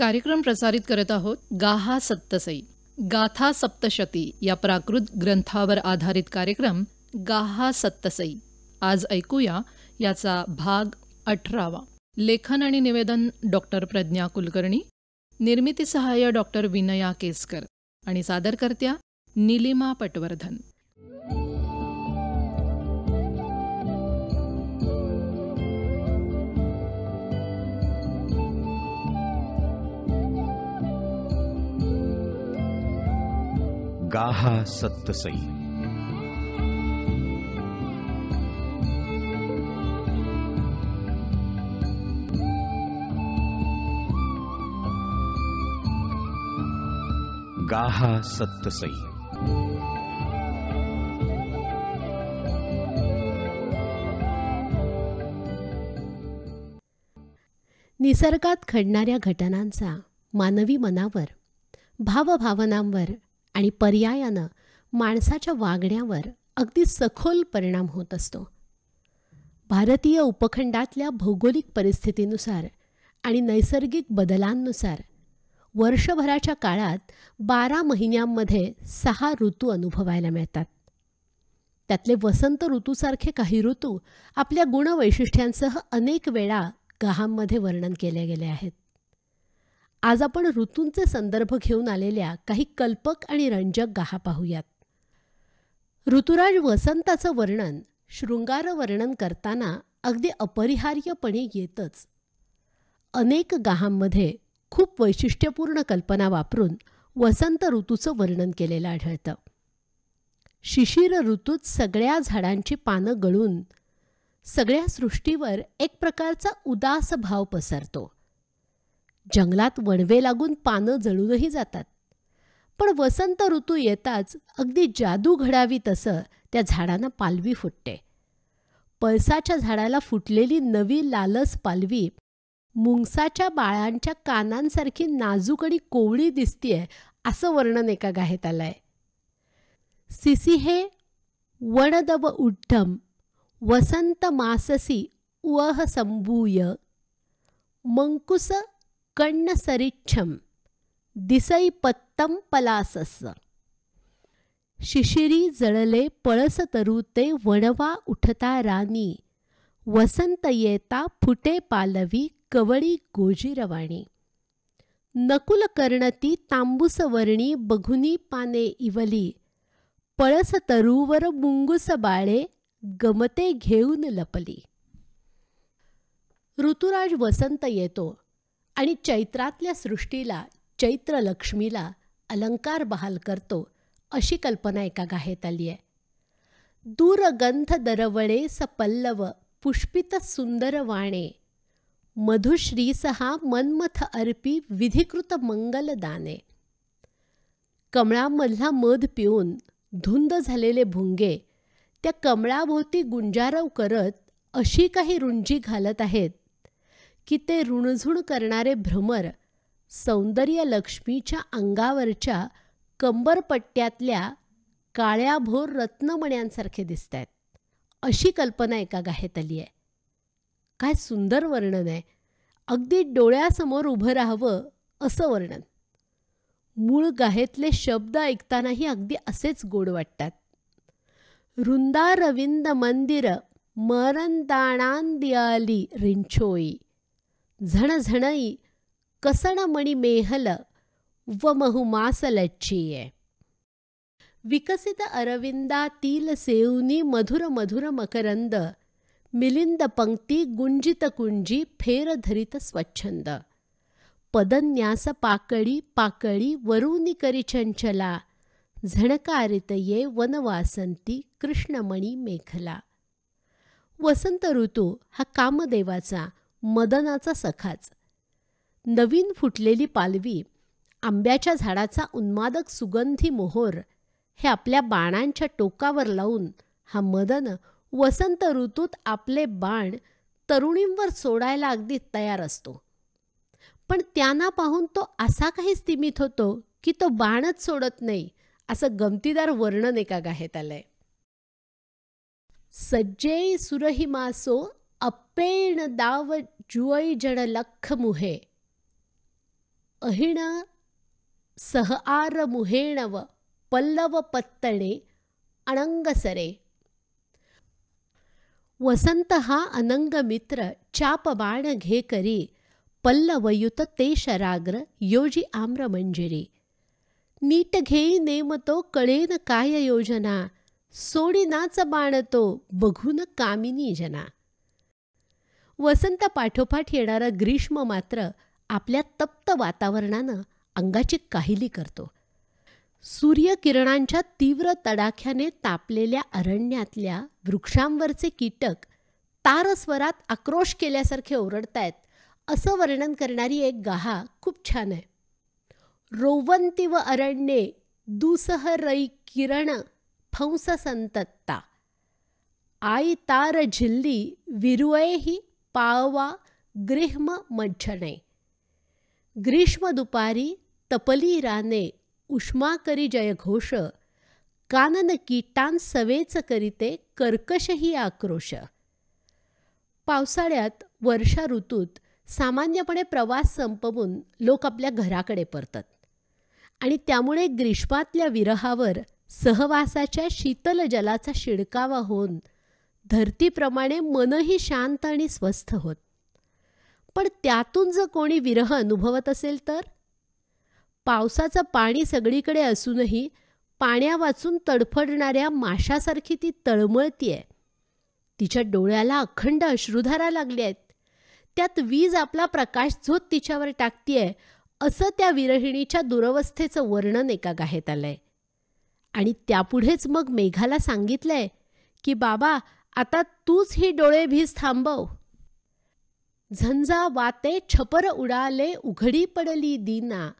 कार्यक्रम प्रसारित करत आहोत गाहा सप्तसई गाथा सप्तशती या प्राकृत ग्रंथावर आधारित कार्यक्रम गाहा सप्तसई आज ऐकूया याचा भाग अठरावा लेखन आणि निवेदन डॉक्टर प्रज्ञा कुलकर्णी निर्मिती सहाय्य डॉक्टर विनया केसकर आणि सादरकर्त्या निलिमा पटवर्धन गाहा सत्तसई गाहा सत्तसई निसर्गात घडणाऱ्या घटनांचा मानवी मनावर भावभावनांवर आणि पर्यायानं माणसाच्या वागण्यावर अगदी सखोल परिणाम होत असतो भारतीय उपखंडातल्या भौगोलिक परिस्थितीनुसार आणि नैसर्गिक बदलांनुसार वर्षभराच्या काळात बारा महिन्यांमध्ये सहा ऋतू अनुभवायला मिळतात त्यातले वसंत ऋतूसारखे काही ऋतू आपल्या गुणवैशिष्ट्यांसह अनेक वेळा गहांमध्ये वर्णन केले गेले आहेत आज आपण ऋतूंचे संदर्भ घेऊन आलेल्या काही कल्पक आणि रंजक गहा पाहूयात ऋतुराज वसंताचं वर्णन शृंगार वर्णन करताना अगदी अपरिहार्यपणे येतच अनेक गाहांमध्ये खूप वैशिष्ट्यपूर्ण कल्पना वापरून वसंत ऋतूचं वर्णन केलेलं आढळतं शिशिर ऋतूत सगळ्या झाडांची पानं गळून सगळ्या सृष्टीवर एक प्रकारचा उदास भाव पसरतो जंगलात वणवे लागून पानं जळूनही जातात पण वसंत ऋतू येताच अगदी जादू घडावी तसं त्या झाडांना पालवी फुटते पळसाच्या झाडाला फुटलेली नवी लालस पालवी मुंगसाच्या बाळांच्या कानांसारखी नाजूक आणि कोवळी दिसतीये असं वर्णन एका गाहेत आलंय सिसी हे वणदव उड्ढम वसंत माससी उह संभूय मंकुस दिसई पत्तम पलासस शिशिरी जळले पळस तरुते वणवा उठता रानी वसंत येता फुटे पालवी कवळी गोजीरवाणी नकुल कर्णती तांबूसवर्णी बघुनी पाने इवली पळस तरुवर मुंगुस बाळे गमते घेऊन लपली ऋतुराज वसंत येतो आणि चैत्रातल्या सृष्टीला चैत्रलक्ष्मीला अलंकार बहाल करतो अशी कल्पना एका गाहेत आली आहे दूरगंध दरवळे स पल्लव पुष्पित सुंदर वाणे मधुश्री सहा मनमथ अर्पी विधिकृत मंगल दाने कमळामधला मध पिऊन धुंद झालेले भुंगे त्या कमळाभोवती गुंजारव करत अशी काही रुंजी घालत आहेत की ते ऋणझुण करणारे भ्रमर सौंदर्य लक्ष्मीच्या अंगावरच्या कंबरपट्ट्यातल्या काळ्याभोर रत्नमण्यांसारखे दिसत आहेत अशी कल्पना एका गाहेत आली आहे काय सुंदर वर्णन आहे अगदी डोळ्यासमोर उभं राहावं असं वर्णन मूळ गाहेतले शब्द ऐकतानाही अगदी असेच गोड वाटतात रुंदारविंद रविंद मंदिर मरण रिंछोई झणझणई कसणमणी मेहल व महुमासलच्चिये विकसित अरविंदा तील सेवनी मधुर मधुर मकरंद मिलिंद पंक्ती गुंजित कुंजी फेर धरित स्वच्छंद पदन्यास पाकळी पाकळी वरुणी करी चंचला झणकारित ये वनवासंती कृष्णमणी मेखला वसंत ऋतू हा कामदेवाचा मदनाचा सखाच नवीन फुटलेली पालवी आंब्याच्या झाडाचा उन्मादक सुगंधी मोहोर हे आपल्या बाणांच्या टोकावर लावून हा मदन वसंत ऋतूत आपले बाण तरुणींवर सोडायला अगदी तयार असतो पण त्यांना पाहून तो असा काही स्थिमित होतो की तो बाणच सोडत नाही असं गमतीदार वर्णन एका गाहेत आलंय सज्जे सुरहिमासो अप्पेण दाव जुवै जण लख मुहे अहिण सह आर मुहेणव पल्लव पत्तणे अणंगसरे वसंत हा अनंग मित्र चाप बाण घे करी पल्लवयुत ते शराग्र योजी आम्र मंजरी. नीट घेई नेमतो कळेन काय योजना सोडी नाच बाणतो बघून कामिनी जना वसंत पाठोपाठ येणारा ग्रीष्म मात्र आपल्या तप्त वातावरणानं अंगाची काहिली करतो सूर्यकिरणांच्या तीव्र तडाख्याने तापलेल्या अरण्यातल्या वृक्षांवरचे कीटक तारस्वरात आक्रोश केल्यासारखे ओरडतायत असं वर्णन करणारी एक गाहा खूप छान आहे रोवंती व अरण्ये दुसह रई किरण फंस संतत्ता आई तार झिल्ली विरुए ही पाळवा ग्रीह्म मज्जने ग्रीष्म दुपारी तपली राने उष्मा करी जयघोष कानन कीटान सवेच करीते कर्कशही आक्रोश पावसाळ्यात वर्षा ऋतूत सामान्यपणे प्रवास संपवून लोक आपल्या घराकडे परतत। आणि त्यामुळे ग्रीष्मातल्या विरहावर सहवासाच्या शीतल जलाचा शिडकावा होऊन धरतीप्रमाणे मनही शांत आणि स्वस्थ होत पण त्यातून जर कोणी विरह अनुभवत असेल तर पावसाचं पाणी सगळीकडे असूनही पाण्या वाचून तडफडणाऱ्या माशासारखी ती तळमळतीय तिच्या डोळ्याला अखंड अश्रुधारा लागली आहेत त्यात वीज आपला प्रकाश झोत तिच्यावर टाकतीये असं त्या विरहिणीच्या दुरवस्थेचं वर्णन एका गाहेत आलंय आणि त्यापुढेच मग मेघाला सांगितलंय की बाबा आता तूच ही डोळे भीज थांबव झंझा वाते छपर उडाले उघडी पडली दीना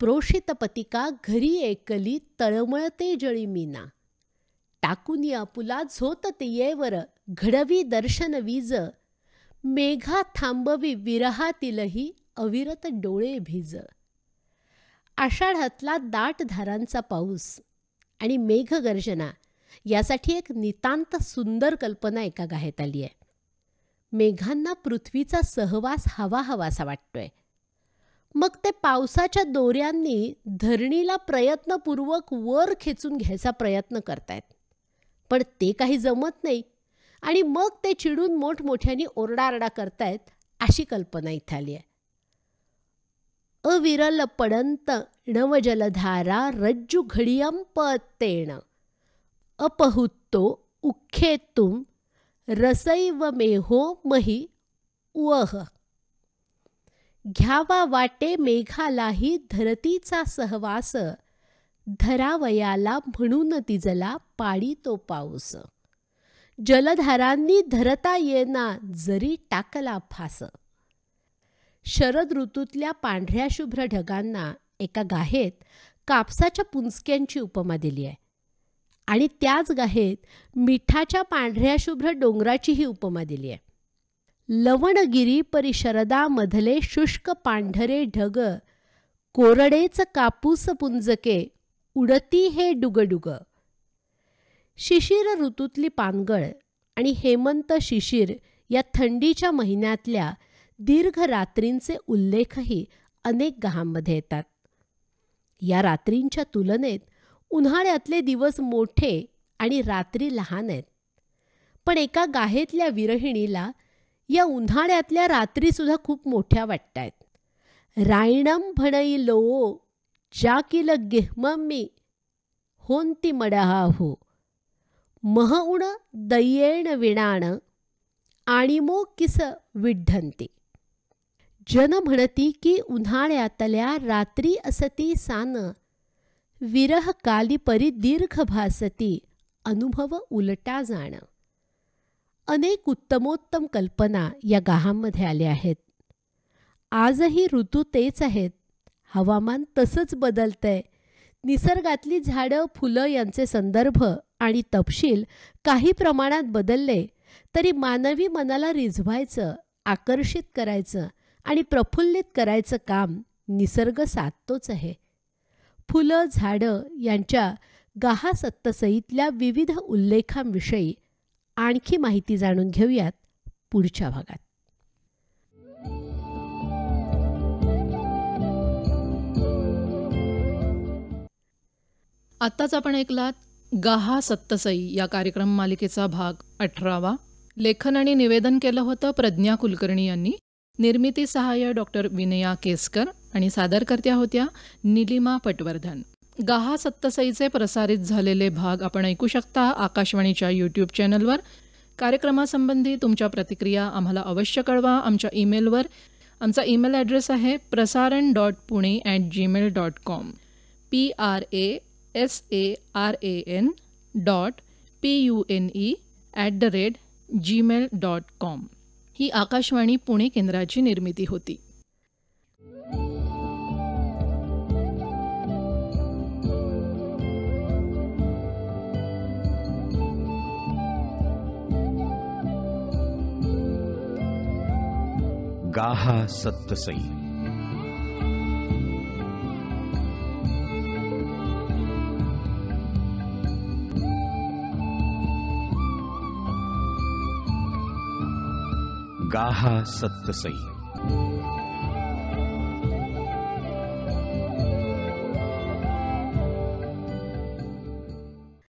प्रोषित पतिका घरी एकली तळमळते जळी मीना टाकून झोत ते येवर घडवी दर्शन वीज मेघा थांबवी विरहातीलही अविरत डोळे भिज आषाढातला दाट धारांचा पाऊस आणि मेघगर्जना यासाठी एक नितांत सुंदर कल्पना एका गाहेत आली आहे मेघांना पृथ्वीचा सहवास हवा हवासा वाटतोय मग ते पावसाच्या दोऱ्यांनी धरणीला प्रयत्नपूर्वक वर खेचून घ्यायचा प्रयत्न करतायत पण ते काही जमत नाही आणि मग ते चिडून मोठमोठ्याने ओरडारडा करतायत अशी कल्पना इथे आली आहे अविरल पडंत णवजलधारा रज्जू घडियम पतेण अपहुत्तो उखेतुम रसैव मेहो मही उह घ्यावा वाटे मेघालाही धरतीचा सहवास धरावयाला म्हणून तिजला पाडी तो पाऊस जलधारांनी धरता येना जरी टाकला फास शरद ऋतूतल्या पांढऱ्या शुभ्र ढगांना एका गाहेत कापसाच्या पुंजक्यांची उपमा दिली आहे आणि त्याच गाहेत मिठाच्या पांढऱ्या शुभ्र डोंगराची ही उपमा दिली आहे लवणगिरी मधले शुष्क पांढरे ढग कोरडेच कापूस पुंजके उडती हे डुगडुग शिशिर ऋतूतली पानगळ आणि हेमंत शिशिर या थंडीच्या महिन्यातल्या दीर्घ रात्रींचे उल्लेखही अनेक गहांमध्ये येतात या रात्रींच्या तुलनेत उन्हाळ्यातले दिवस मोठे आणि रात्री लहान आहेत पण एका गाहेतल्या विरहिणीला या उन्हाळ्यातल्या रात्रीसुद्धा खूप मोठ्या वाटत आहेत रायणम लो ज्या किल होन ती मडहा हो मह उण दयेण विणाण आणि मो किस विढंती जन म्हणती की उन्हाळ्यातल्या रात्री असती सान विरह काली परी दीर्घ भासती अनुभव उलटा जाणं अनेक उत्तमोत्तम कल्पना या गाहांमध्ये आल्या आहेत आजही ऋतू तेच आहेत हवामान तसंच बदलतंय निसर्गातली झाडं फुलं यांचे संदर्भ आणि तपशील काही प्रमाणात बदलले तरी मानवी मनाला रिझवायचं आकर्षित करायचं आणि प्रफुल्लित करायचं काम निसर्ग साधतोच आहे फुलं झाडं यांच्या सत्तसईतल्या विविध उल्लेखांविषयी आणखी माहिती जाणून घेऊयात पुढच्या भागात आत्ताच आपण ऐकलात गाहा सत्तसई या कार्यक्रम मालिकेचा भाग अठरावा लेखन आणि निवेदन केलं होतं प्रज्ञा कुलकर्णी यांनी निर्मिती सहाय्य डॉक्टर विनया केसकर आणि सादरकर्त्या होत्या निलिमा पटवर्धन गाहा सत्तसईचे प्रसारित झालेले भाग आपण ऐकू शकता आकाशवाणीच्या यूट्यूब चॅनलवर कार्यक्रमासंबंधी तुमच्या प्रतिक्रिया आम्हाला अवश्य कळवा आमच्या ईमेलवर आमचा ईमेल ॲड्रेस आहे प्रसारण dot Pune at Gmail dot com P R A S A R A N dot P U N E at the rate Gmail dot com ही आकाशवाणी पुणे केंद्राची निर्मिती होती गाहा सत्य सही गाहा सत्य सई